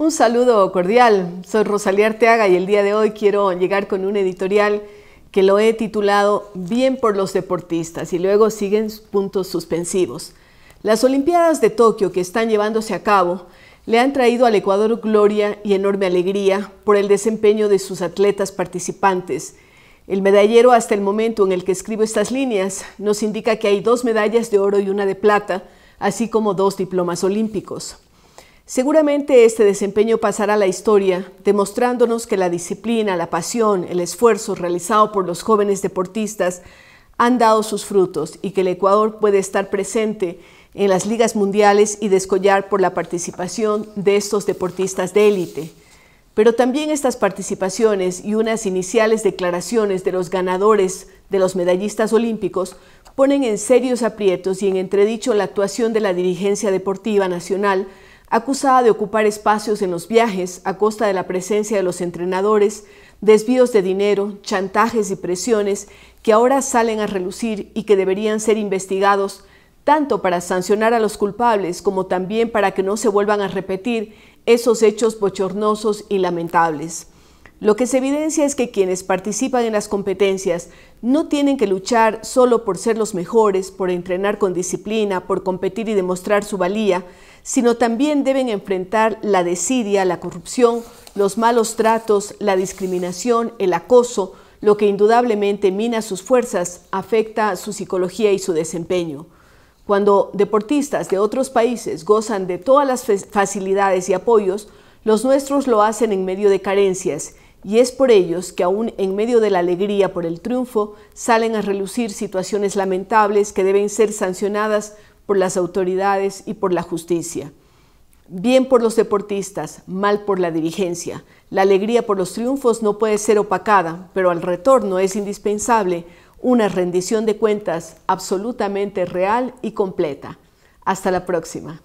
Un saludo cordial, soy Rosalía Arteaga y el día de hoy quiero llegar con un editorial que lo he titulado Bien por los deportistas y luego siguen puntos suspensivos. Las Olimpiadas de Tokio que están llevándose a cabo le han traído al Ecuador gloria y enorme alegría por el desempeño de sus atletas participantes. El medallero hasta el momento en el que escribo estas líneas nos indica que hay dos medallas de oro y una de plata, así como dos diplomas olímpicos. Seguramente este desempeño pasará a la historia, demostrándonos que la disciplina, la pasión, el esfuerzo realizado por los jóvenes deportistas han dado sus frutos y que el Ecuador puede estar presente en las ligas mundiales y descollar por la participación de estos deportistas de élite. Pero también estas participaciones y unas iniciales declaraciones de los ganadores de los medallistas olímpicos ponen en serios aprietos y en entredicho la actuación de la dirigencia deportiva nacional acusada de ocupar espacios en los viajes a costa de la presencia de los entrenadores, desvíos de dinero, chantajes y presiones que ahora salen a relucir y que deberían ser investigados tanto para sancionar a los culpables como también para que no se vuelvan a repetir esos hechos bochornosos y lamentables. Lo que se evidencia es que quienes participan en las competencias no tienen que luchar solo por ser los mejores, por entrenar con disciplina, por competir y demostrar su valía, sino también deben enfrentar la desidia, la corrupción, los malos tratos, la discriminación, el acoso, lo que indudablemente mina sus fuerzas, afecta su psicología y su desempeño. Cuando deportistas de otros países gozan de todas las facilidades y apoyos, los nuestros lo hacen en medio de carencias y es por ellos que aún en medio de la alegría por el triunfo salen a relucir situaciones lamentables que deben ser sancionadas por las autoridades y por la justicia. Bien por los deportistas, mal por la dirigencia. La alegría por los triunfos no puede ser opacada, pero al retorno es indispensable una rendición de cuentas absolutamente real y completa. Hasta la próxima.